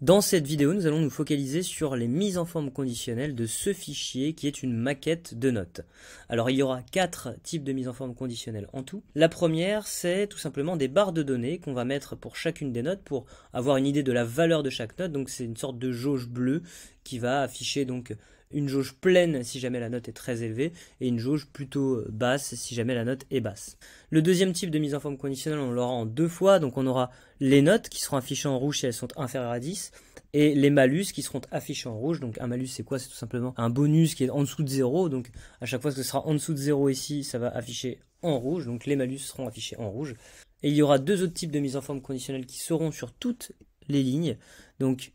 Dans cette vidéo, nous allons nous focaliser sur les mises en forme conditionnelles de ce fichier qui est une maquette de notes. Alors il y aura quatre types de mises en forme conditionnelles en tout. La première, c'est tout simplement des barres de données qu'on va mettre pour chacune des notes pour avoir une idée de la valeur de chaque note. Donc c'est une sorte de jauge bleue qui va afficher donc une jauge pleine si jamais la note est très élevée et une jauge plutôt euh, basse si jamais la note est basse. Le deuxième type de mise en forme conditionnelle, on l'aura en deux fois, donc on aura les notes qui seront affichées en rouge si elles sont inférieures à 10 et les malus qui seront affichés en rouge. Donc un malus c'est quoi C'est tout simplement un bonus qui est en dessous de 0. Donc à chaque fois que ce sera en dessous de 0 ici, ça va afficher en rouge. Donc les malus seront affichés en rouge. Et il y aura deux autres types de mise en forme conditionnelle qui seront sur toutes les lignes. Donc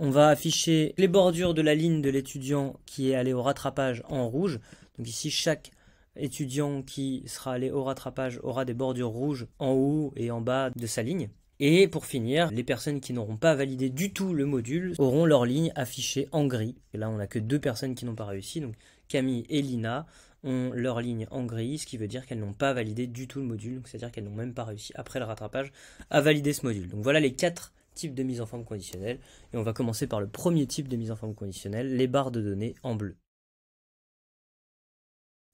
on va afficher les bordures de la ligne de l'étudiant qui est allé au rattrapage en rouge. Donc ici, chaque étudiant qui sera allé au rattrapage aura des bordures rouges en haut et en bas de sa ligne. Et pour finir, les personnes qui n'auront pas validé du tout le module auront leur ligne affichée en gris. Et là, on n'a que deux personnes qui n'ont pas réussi, donc Camille et Lina ont leur ligne en gris, ce qui veut dire qu'elles n'ont pas validé du tout le module, c'est-à-dire qu'elles n'ont même pas réussi après le rattrapage à valider ce module. Donc voilà les quatre type de mise en forme conditionnelle. Et on va commencer par le premier type de mise en forme conditionnelle, les barres de données en bleu.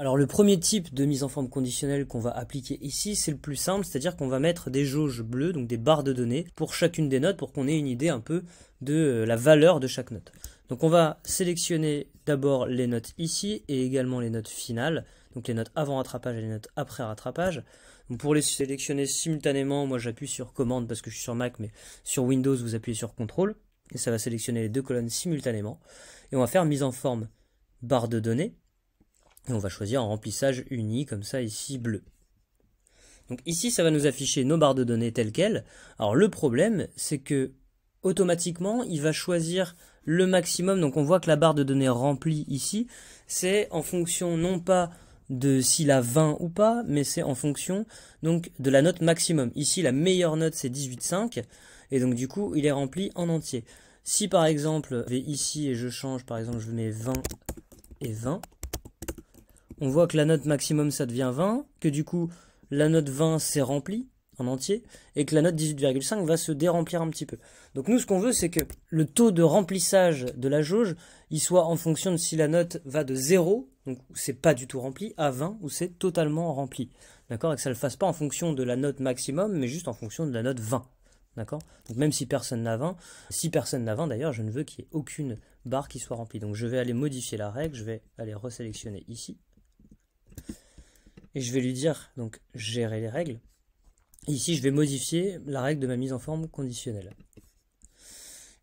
Alors le premier type de mise en forme conditionnelle qu'on va appliquer ici, c'est le plus simple, c'est-à-dire qu'on va mettre des jauges bleues, donc des barres de données, pour chacune des notes, pour qu'on ait une idée un peu de euh, la valeur de chaque note. Donc on va sélectionner d'abord les notes ici et également les notes finales, donc les notes avant rattrapage et les notes après rattrapage. Pour les sélectionner simultanément, moi j'appuie sur commande parce que je suis sur Mac, mais sur Windows vous appuyez sur contrôle et ça va sélectionner les deux colonnes simultanément. Et on va faire mise en forme barre de données. Et on va choisir un remplissage uni, comme ça ici bleu. Donc ici, ça va nous afficher nos barres de données telles quelles. Alors le problème, c'est que automatiquement, il va choisir le maximum. Donc on voit que la barre de données remplie ici, c'est en fonction non pas de s'il a 20 ou pas, mais c'est en fonction donc de la note maximum. Ici, la meilleure note, c'est 18,5, et donc du coup, il est rempli en entier. Si par exemple, je vais ici et je change, par exemple, je mets 20 et 20, on voit que la note maximum, ça devient 20, que du coup, la note 20 s'est remplie en entier, et que la note 18,5 va se déremplir un petit peu. Donc nous, ce qu'on veut, c'est que le taux de remplissage de la jauge, il soit en fonction de si la note va de 0 donc c'est pas du tout rempli, à 20 où c'est totalement rempli. D'accord Et que ça ne le fasse pas en fonction de la note maximum, mais juste en fonction de la note 20. D'accord Donc même si personne n'a 20, si personne n'a 20 d'ailleurs, je ne veux qu'il y ait aucune barre qui soit remplie. Donc je vais aller modifier la règle, je vais aller resélectionner ici. Et je vais lui dire, donc gérer les règles. ici, je vais modifier la règle de ma mise en forme conditionnelle.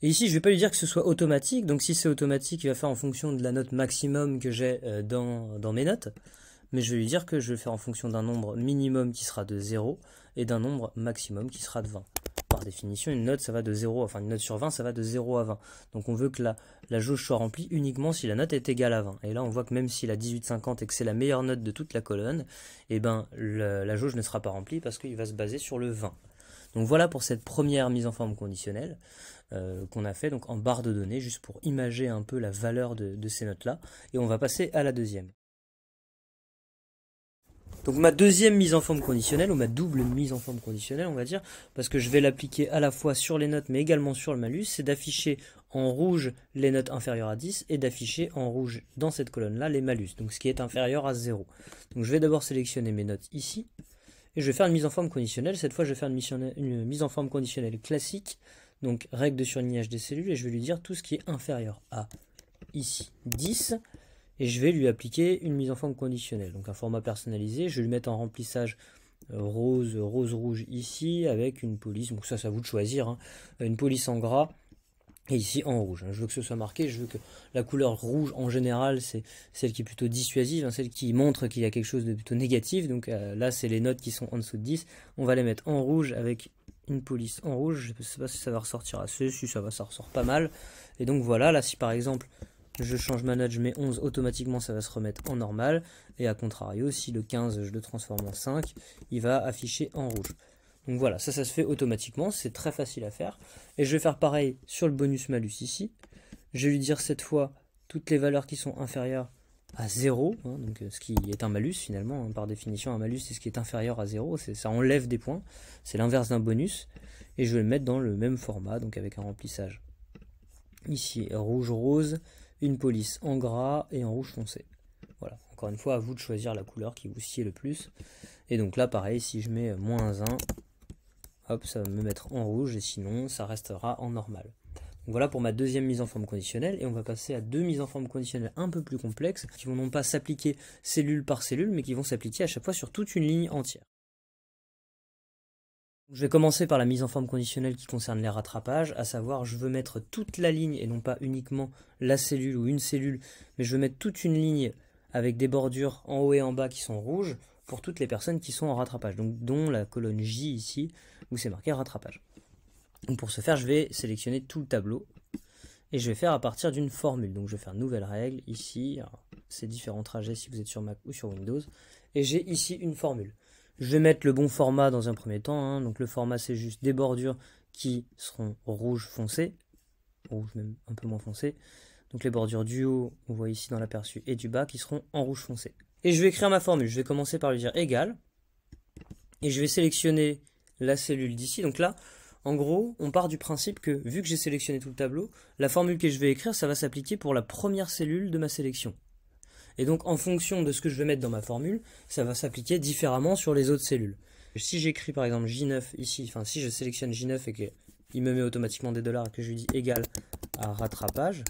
Et ici, je ne vais pas lui dire que ce soit automatique. Donc si c'est automatique, il va faire en fonction de la note maximum que j'ai euh, dans, mes notes. Mais je vais lui dire que je vais faire en fonction d'un nombre minimum qui sera de 0 et d'un nombre maximum qui sera de 20. Par définition, une note, ça va de 0, enfin une note sur 20, ça va de 0 à 20. Donc on veut que la, jauge soit remplie uniquement si la note est égale à 20. Et là, on voit que même si la 1850 et que c'est la meilleure note de toute la colonne, eh ben, la jauge ne sera pas remplie parce qu'il va se baser sur le 20. Donc voilà pour cette première mise en forme conditionnelle euh, qu'on a fait donc en barre de données, juste pour imager un peu la valeur de, de ces notes-là. Et on va passer à la deuxième. Donc ma deuxième mise en forme conditionnelle, ou ma double mise en forme conditionnelle, on va dire, parce que je vais l'appliquer à la fois sur les notes, mais également sur le malus, c'est d'afficher en rouge les notes inférieures à 10 et d'afficher en rouge dans cette colonne-là les malus, donc ce qui est inférieur à 0. Donc je vais d'abord sélectionner mes notes ici, et je vais faire une mise en forme conditionnelle. Cette fois, je vais faire une, mise en forme conditionnelle classique. Donc, règle de surlignage des cellules. Et je vais lui dire tout ce qui est inférieur à, ici, 10. Et je vais lui appliquer une mise en forme conditionnelle. Donc, un format personnalisé. Je vais lui mettre en remplissage rose, rose rouge ici, avec une police. Donc, ça, ça vous de choisir. Hein. Une police en gras et ici en rouge. Hein. Je veux que ce soit marqué, je veux que la couleur rouge en général, c'est celle qui est plutôt dissuasive, hein, celle qui montre qu'il y a quelque chose de plutôt négatif. Donc euh, là, c'est les notes qui sont en dessous de 10. On va les mettre en rouge avec une police en rouge. Je ne sais pas si ça va ressortir assez, si ça va, ça ressort pas mal. Et donc voilà, là, si par exemple je change manage mets 11, automatiquement ça va se remettre en normal. Et à contrario, si le 15 je le transforme en 5, il va afficher en rouge. Donc voilà, ça, ça se fait automatiquement, c'est très facile à faire. Et je vais faire pareil sur le bonus malus ici. Je vais lui dire cette fois toutes les valeurs qui sont inférieures à 0, hein, donc euh, ce qui est un malus finalement, hein. par définition un malus c'est ce qui est inférieur à 0, ça enlève des points, c'est l'inverse d'un bonus, et je vais le mettre dans le même format, donc avec un remplissage. Ici, rouge-rose, une police en gras et en rouge foncé. Voilà, encore une fois, à vous de choisir la couleur qui vous sied le plus. Et donc là, pareil, si je mets moins 1, hop, ça va me mettre en rouge et sinon ça restera en normal. voilà pour ma deuxième mise en forme conditionnelle et on va passer à deux mises en forme conditionnelles un peu plus complexes qui vont non pas s'appliquer cellule par cellule mais qui vont s'appliquer à chaque fois sur toute une ligne entière. Je vais commencer par la mise en forme conditionnelle qui concerne les rattrapages, à savoir je veux mettre toute la ligne et non pas uniquement la cellule ou une cellule, mais je veux mettre toute une ligne avec des bordures en haut et en bas qui sont rouges, pour toutes les personnes qui sont en rattrapage, donc dont la colonne J ici, où c'est marqué rattrapage. pour ce faire, je vais sélectionner tout le tableau, et je vais faire à partir d'une formule. Donc je vais faire nouvelle règle, ici, c'est différents trajets si vous êtes sur Mac ou sur Windows, et j'ai ici une formule. Je vais mettre le bon format dans un premier temps, hein. donc le format c'est juste des bordures qui seront rouge foncé, rouge même un peu moins foncé, donc les bordures du haut, on voit ici dans l'aperçu, et du bas qui seront en rouge foncé. Et je vais écrire ma formule. Je vais commencer par lui dire égal. Et je vais sélectionner la cellule d'ici. Donc là, en gros, on part du principe que, vu que j'ai sélectionné tout le tableau, la formule que je vais écrire, ça va s'appliquer pour la première cellule de ma sélection. Et donc, en fonction de ce que je vais mettre dans ma formule, ça va s'appliquer différemment sur les autres cellules. Si j'écris par exemple J9 ici, enfin si je sélectionne J9 et qu'il me met automatiquement des dollars et que je lui dis égal à rattrapage,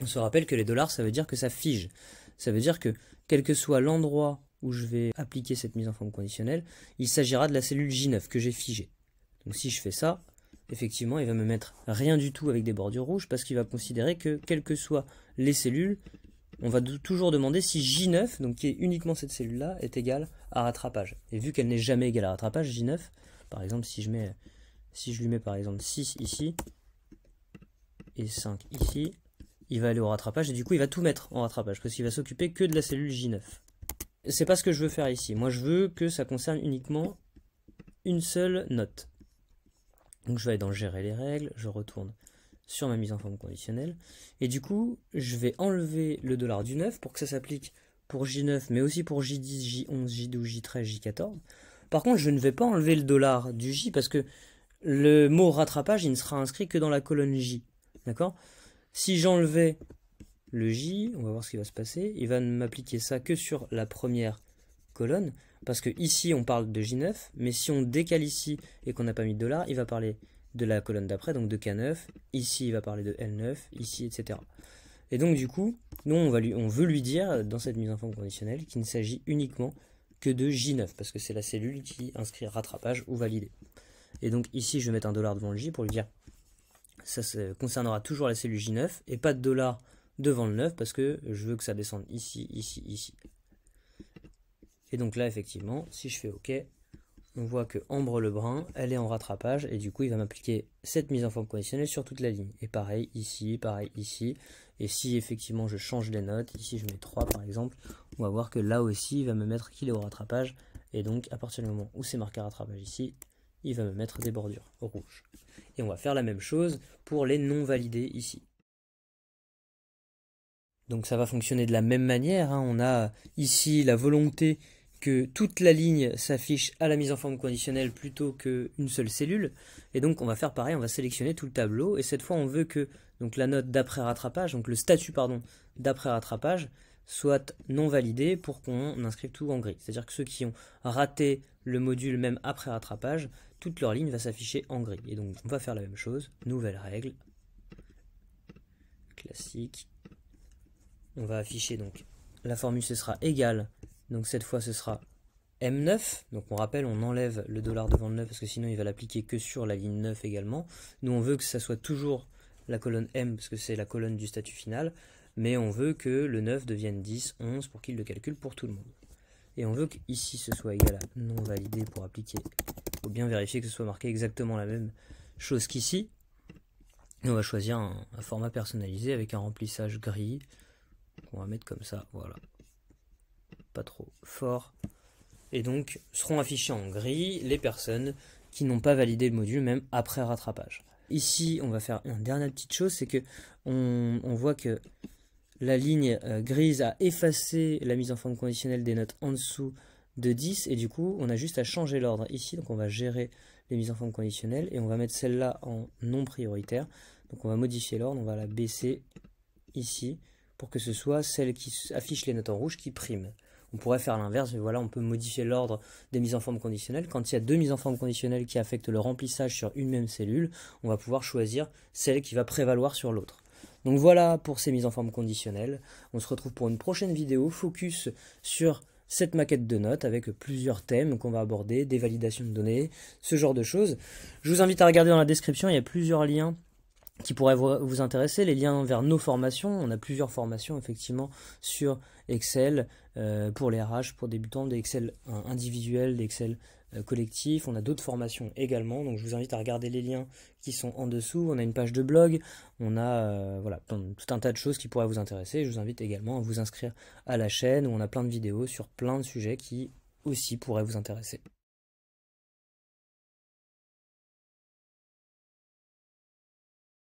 on se rappelle que les dollars, ça veut dire que ça fige. Ça veut dire que quel que soit l'endroit où je vais appliquer cette mise en forme conditionnelle, il s'agira de la cellule J9 que j'ai figée. Donc si je fais ça, effectivement, il va me mettre rien du tout avec des bordures rouges parce qu'il va considérer que, quelles que soient les cellules, on va toujours demander si J9, donc qui est uniquement cette cellule-là, est égale à rattrapage. Et vu qu'elle n'est jamais égale à rattrapage, J9, par exemple, si je, mets, si je lui mets par exemple 6 ici et 5 ici, il va aller au rattrapage et du coup il va tout mettre en rattrapage parce qu'il va s'occuper que de la cellule J9. C'est pas ce que je veux faire ici. Moi je veux que ça concerne uniquement une seule note. Donc je vais aller dans gérer les règles, je retourne sur ma mise en forme conditionnelle et du coup je vais enlever le dollar du 9 pour que ça s'applique pour J9 mais aussi pour J10, J11, J12, J13, J14. Par contre je ne vais pas enlever le dollar du J parce que le mot rattrapage il ne sera inscrit que dans la colonne J. D'accord si j'enlevais le J, on va voir ce qui va se passer, il va m'appliquer ça que sur la première colonne, parce que ici on parle de J9, mais si on décale ici et qu'on n'a pas mis de dollar, il va parler de la colonne d'après, donc de K9, ici il va parler de L9, ici, etc. Et donc du coup, nous on, va on veut lui dire, dans cette mise en forme conditionnelle, qu'il ne s'agit uniquement que de J9, parce que c'est la cellule qui inscrit rattrapage ou validé. Et donc ici je vais mettre un dollar devant le J pour lui dire ça, concernera toujours la cellule J9 et pas de dollar devant le 9 parce que je veux que ça descende ici, ici, ici. Et donc là, effectivement, si je fais OK, on voit que Ambre Lebrun, elle est en rattrapage et du coup, il va m'appliquer cette mise en forme conditionnelle sur toute la ligne. Et pareil ici, pareil ici. Et si effectivement je change les notes, ici je mets 3 par exemple, on va voir que là aussi, il va me mettre qu'il est au rattrapage. Et donc, à partir du moment où c'est marqué rattrapage ici, il va me mettre des bordures rouges. Et on va faire la même chose pour les non validés ici. Donc ça va fonctionner de la même manière. Hein. On a ici la volonté que toute la ligne s'affiche à la mise en forme conditionnelle plutôt qu'une seule cellule. Et donc on va faire pareil, on va sélectionner tout le tableau. Et cette fois on veut que donc la note d'après rattrapage, donc le statut pardon d'après rattrapage, soit non validé pour qu'on inscrive tout en gris. C'est-à-dire que ceux qui ont raté le module même après rattrapage, toute leur ligne va s'afficher en gris. Et donc on va faire la même chose, nouvelle règle, classique. On va afficher donc la formule ce sera égal, donc cette fois ce sera M9, donc on rappelle, on enlève le dollar devant le 9 parce que sinon il va l'appliquer que sur la ligne 9 également. Nous on veut que ça soit toujours la colonne M parce que c'est la colonne du statut final mais on veut que le 9 devienne 10, 11 pour qu'il le calcule pour tout le monde. Et on veut qu'ici ce soit égal à non validé pour appliquer. Il faut bien vérifier que ce soit marqué exactement la même chose qu'ici. On va choisir un, format personnalisé avec un remplissage gris On va mettre comme ça, voilà. Pas trop fort. Et donc seront affichés en gris les personnes qui n'ont pas validé le module même après rattrapage. Ici, on va faire une dernière petite chose, c'est que voit que la ligne euh, grise a effacé la mise en forme conditionnelle des notes en dessous de 10 et du coup on a juste à changer l'ordre ici donc on va gérer les mises en forme conditionnelles et on va mettre celle-là en non prioritaire donc on va modifier l'ordre, on va la baisser ici pour que ce soit celle qui affiche les notes en rouge qui prime. On pourrait faire l'inverse, mais voilà, on peut modifier l'ordre des mises en forme conditionnelles. Quand il y a deux mises en forme conditionnelles qui affectent le remplissage sur une même cellule, on va pouvoir choisir celle qui va prévaloir sur l'autre. Donc voilà pour ces mises en forme conditionnelles. On se retrouve pour une prochaine vidéo focus sur cette maquette de notes avec plusieurs thèmes qu'on va aborder, des validations de données, ce genre de choses. Je vous invite à regarder dans la description, il y a plusieurs liens qui pourraient vous intéresser, les liens vers nos formations. On a plusieurs formations effectivement sur Excel euh, pour les RH, pour débutants, des Excel individuels, des Excel euh, collectif, on a d'autres formations également, donc je vous invite à regarder les liens qui sont en dessous, on a une page de blog, on a euh, voilà, tout un tas de choses qui pourraient vous intéresser, je vous invite également à vous inscrire à la chaîne où on a plein de vidéos sur plein de sujets qui aussi pourraient vous intéresser.